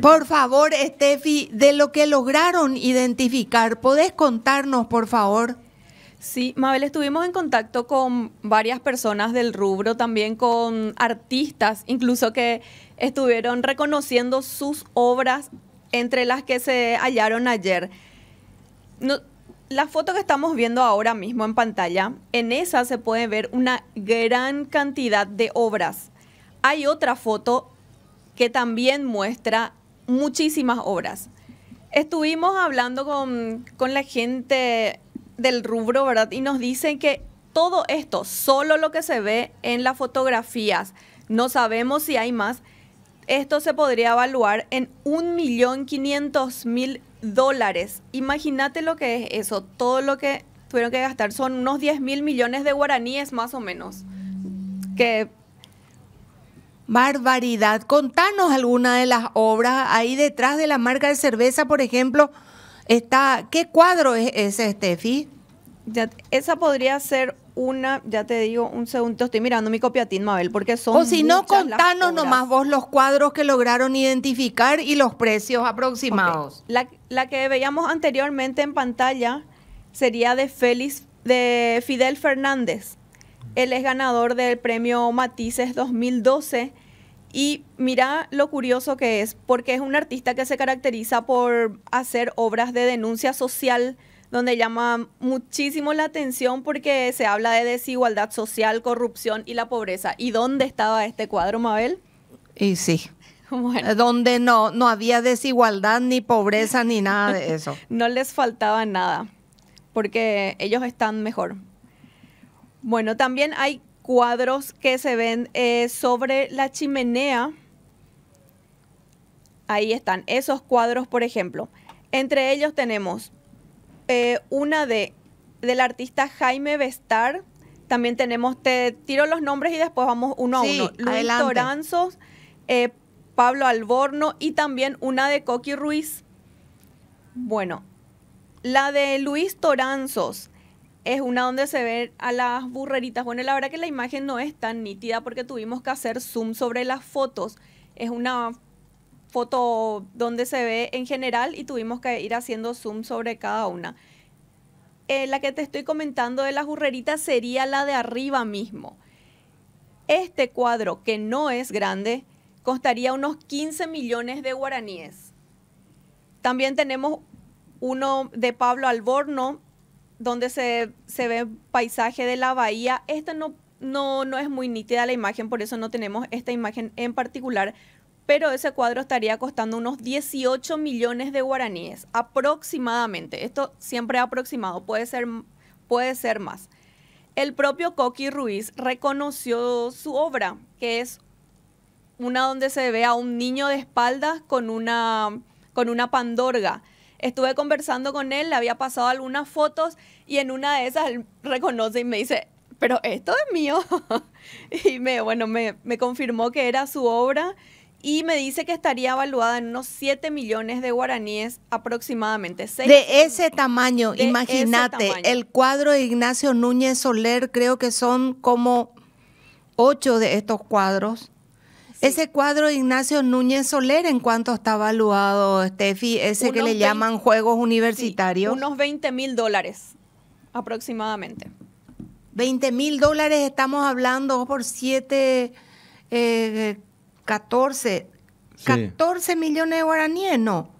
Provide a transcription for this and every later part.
Por favor, Steffi, de lo que lograron identificar, ¿podés contarnos, por favor? Sí, Mabel, estuvimos en contacto con varias personas del rubro, también con artistas, incluso que estuvieron reconociendo sus obras, entre las que se hallaron ayer. la foto que estamos viendo ahora mismo en pantalla, en esa se puede ver una gran cantidad de obras. Hay otra foto que también muestra muchísimas obras. Estuvimos hablando con, la gente del rubro, ¿verdad? Y nos dicen que todo esto, solo lo que se ve en las fotografías, no sabemos si hay más, esto se podría evaluar en 1.500.000 dólares. Imagínate lo que es eso, todo lo que tuvieron que gastar son unos 10.000 mil millones de guaraníes más o menos, que Barbaridad. Contanos alguna de las obras ahí detrás de la marca de cerveza, por ejemplo, está ¿qué cuadro es ese, Steffi? esa podría ser una, ya te digo, un segundo, estoy mirando mi copiatín, Mabel, porque son. O si no, contanos nomás vos los cuadros que lograron identificar y los precios aproximados. La, la, que veíamos anteriormente en pantalla sería de Félix, de Fidel Fernández. Él es ganador del premio Matices 2012. Y mira lo curioso que es, porque es un artista que se caracteriza por hacer obras de denuncia social, donde llama muchísimo la atención porque se habla de desigualdad social, corrupción y la pobreza. ¿Y dónde estaba este cuadro, Mabel? Y sí. Donde no, no había desigualdad, ni pobreza, ni nada de eso. no les faltaba nada, porque ellos están mejor. Bueno, también hay cuadros que se ven eh, sobre la chimenea. Ahí están esos cuadros, por ejemplo. Entre ellos tenemos eh, una de del artista Jaime Bestar. También tenemos, te tiro los nombres y después vamos uno a uno. Luis Toranzos, eh, Pablo Alborno y también una de Coqui Ruiz. Bueno, la de Luis Toranzos es una donde se ve a las burreritas. Bueno, la verdad que la imagen no es tan nítida porque tuvimos que hacer zoom sobre las fotos. Es una foto donde se ve en general y tuvimos que ir haciendo zoom sobre cada una. Eh, la que te estoy comentando de las burreritas sería la de arriba mismo. Este cuadro, que no es grande, costaría unos 15 millones de guaraníes. También tenemos uno de Pablo Alborno, donde se, se ve paisaje de la bahía, esta no, es muy nítida la imagen, por eso no tenemos esta imagen en particular, pero ese cuadro estaría costando unos 18 millones de guaraníes, aproximadamente. Esto siempre aproximado, puede ser, puede ser más. El propio Coqui Ruiz reconoció su obra, que es una donde se ve a un niño de espaldas con con una pandorga. Estuve conversando con él, le había pasado algunas fotos y en una de esas él reconoce y me dice, pero esto es mío. y me, bueno, me, confirmó que era su obra y me dice que estaría evaluada en unos 7 millones de guaraníes aproximadamente. de ese tamaño, imagínate, el cuadro de Ignacio Núñez Soler creo que son como 8 de estos cuadros. Ese cuadro de Ignacio Núñez Soler, ¿en cuánto está evaluado, Steffi? Ese que le llaman Juegos Universitarios. unos 20 mil dólares aproximadamente. 20 mil dólares estamos hablando por 7, 14, 14 millones de guaraníes, ¿no?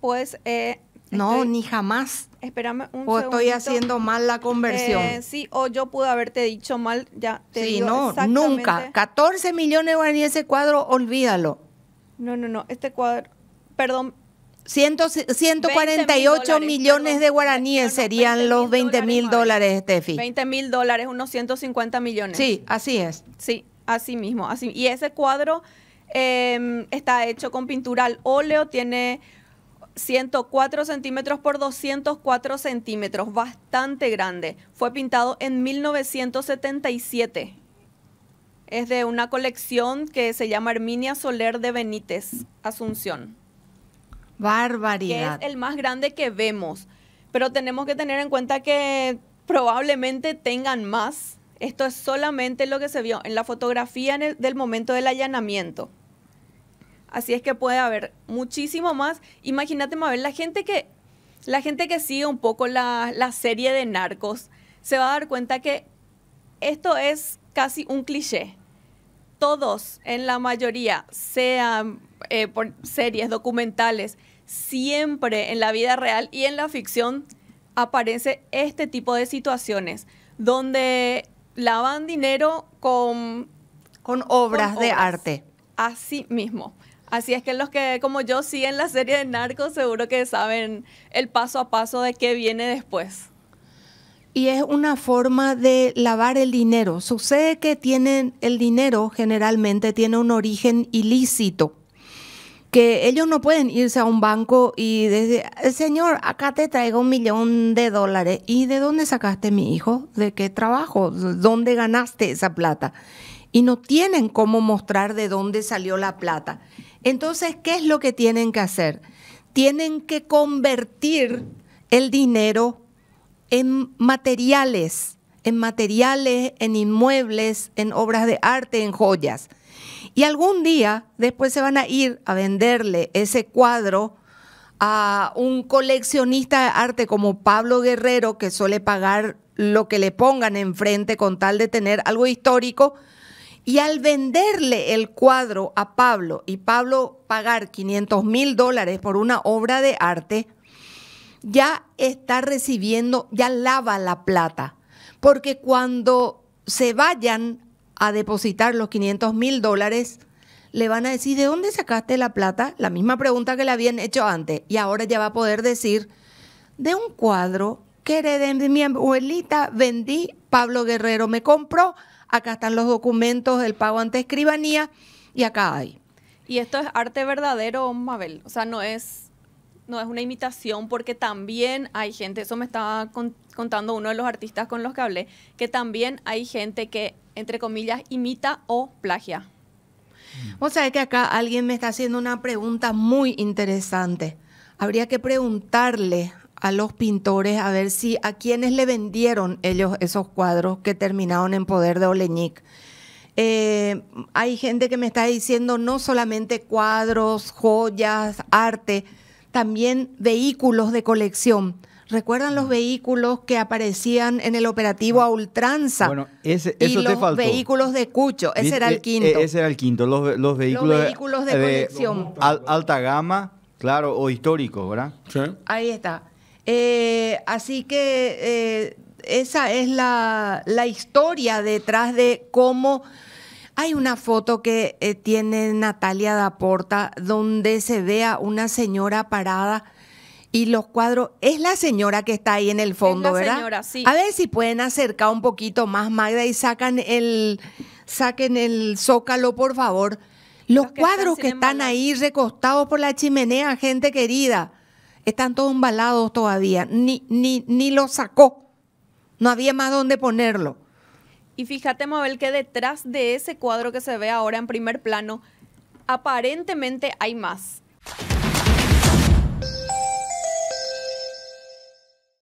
Pues eh, no, ni jamás. Espérame un O estoy haciendo mal la conversión. Eh, sí, o yo pude haberte dicho mal, ya te sí, no, nunca. 14 millones de guaraníes ese cuadro, olvídalo. No, no, no, este cuadro, perdón. Ciento, 148 millones de guaraníes serían los 20 mil dólares, Steffi. 20 mil dólares, unos 150 millones. Sí, así es. Sí, así mismo. Así, y ese cuadro em, está hecho con pintura al óleo, tiene 104 centímetros por 204 centímetros, bastante grande. Fue pintado en 1977. Es de una colección que se llama Herminia Soler de Benítez, Asunción. Barbaridad. es el más grande que vemos. Pero tenemos que tener en cuenta que probablemente tengan más. Esto es solamente lo que se vio en la fotografía del momento del allanamiento. Así es que puede haber muchísimo más. Imagínate, Mabel, la gente que, la gente que sigue un poco la, serie de narcos se va a dar cuenta que esto es casi un cliché. Todos, en la mayoría, sean eh, por series, documentales, siempre en la vida real y en la ficción aparece este tipo de situaciones donde lavan dinero con... con obras. de arte. Así mismo. Así es que los que, como yo, siguen la serie de Narcos, seguro que saben el paso a paso de qué viene después. Y es una forma de lavar el dinero. Sucede que tienen el dinero generalmente tiene un origen ilícito que ellos no pueden irse a un banco y decir, señor, acá te traigo un millón de dólares. ¿Y de dónde sacaste mi hijo? ¿De qué trabajo? ¿Dónde ganaste esa plata? Y no tienen cómo mostrar de dónde salió la plata. Entonces, ¿qué es lo que tienen que hacer? Tienen que convertir el dinero en materiales, en materiales, en inmuebles, en obras de arte, en joyas. Y algún día después se van a ir a venderle ese cuadro a un coleccionista de arte como Pablo Guerrero, que suele pagar lo que le pongan enfrente con tal de tener algo histórico y al venderle el cuadro a Pablo y Pablo pagar 500 mil dólares por una obra de arte, ya está recibiendo, ya lava la plata. Porque cuando se vayan a depositar los 500 mil dólares, le van a decir, ¿de dónde sacaste la plata? La misma pregunta que le habían hecho antes. Y ahora ya va a poder decir, de un cuadro que heredé mi abuelita, vendí, Pablo Guerrero me compró acá están los documentos, del pago ante escribanía y acá hay. Y esto es arte verdadero, Mabel. O sea, no es, no es una imitación porque también hay gente, eso me estaba contando uno de los artistas con los que hablé, que también hay gente que, entre comillas, imita o plagia. O sea, que acá alguien me está haciendo una pregunta muy interesante. Habría que preguntarle a los pintores a ver si a quienes le vendieron ellos esos cuadros que terminaron en poder de Oleñic. Eh, hay gente que me está diciendo no solamente cuadros, joyas, arte, también vehículos de colección. ¿Recuerdan los mm. vehículos que aparecían en el operativo a ultranza? Bueno, eso los vehículos de Cucho, ese era el eh, quinto. Eh, ese era el quinto, los, los vehículos, vehículos de, colección. alta gama, claro, o histórico, ¿verdad? Ahí está. Eh, así que eh, esa es la, historia detrás de cómo hay una foto que eh, tiene Natalia Daporta donde se ve a una señora parada y los cuadros. Es la señora que está ahí en el fondo, ¿verdad? Señora, sí. A ver si pueden acercar un poquito más, Magda, y sacan el, saquen el zócalo, por favor. Los, cuadros que están ahí recostados por la chimenea, gente querida están todos embalados todavía, ni, ni, ni lo sacó, no había más dónde ponerlo. Y fíjate, Mabel, que detrás de ese cuadro que se ve ahora en primer plano, aparentemente hay más.